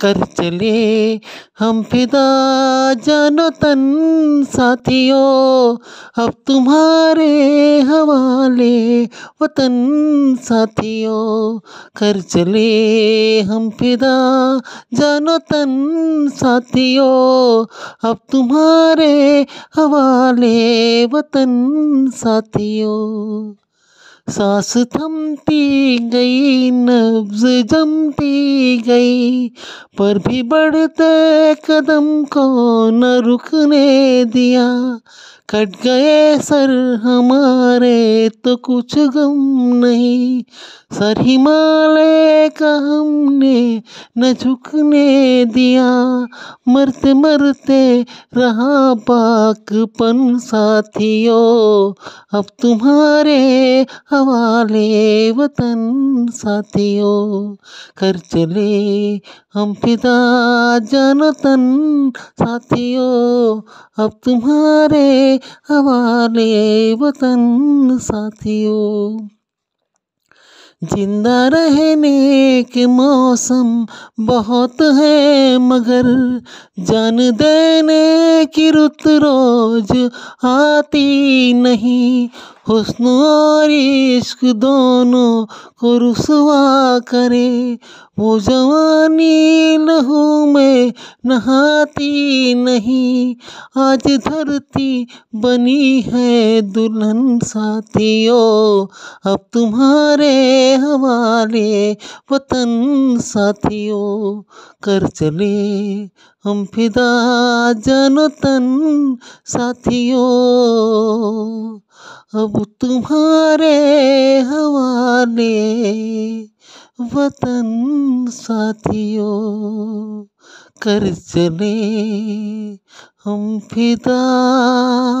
कर चले हम फिदा जानो तन साथियों अब तुम्हारे हवाले वतन साथियों कर चले हम फिदा जानो तन साथियों अब तुम्हारे हवाले वतन साथियों सांस थमती गई नब्ज जमती गई पर भी बढ़ते कदम को न रुकने दिया कट गए सर हमारे तो कुछ गम नहीं सर हिमालय का हमने न झुकने दिया मरते मरते रहा पाकपन साथियों अब तुम्हारे हवाले वतन साथियों कर चले हम जन जनतन साथियों अब तुम्हारे हवाले वतन साथियों जिंदा रहने के मौसम बहुत है मगर जान देने की रुत रोज आती नहीं हुस्न और इश्क दोनों को रुसवा करे वो जवानी लहू में नहाती नहीं आज धरती बनी है दुल्हन साथियों अब तुम्हारे हमारे वतन साथियों कर चले हम फिदा जन तन साथियों अब तुम्हारे हवाले वतन साथियों कर चले हम फिदा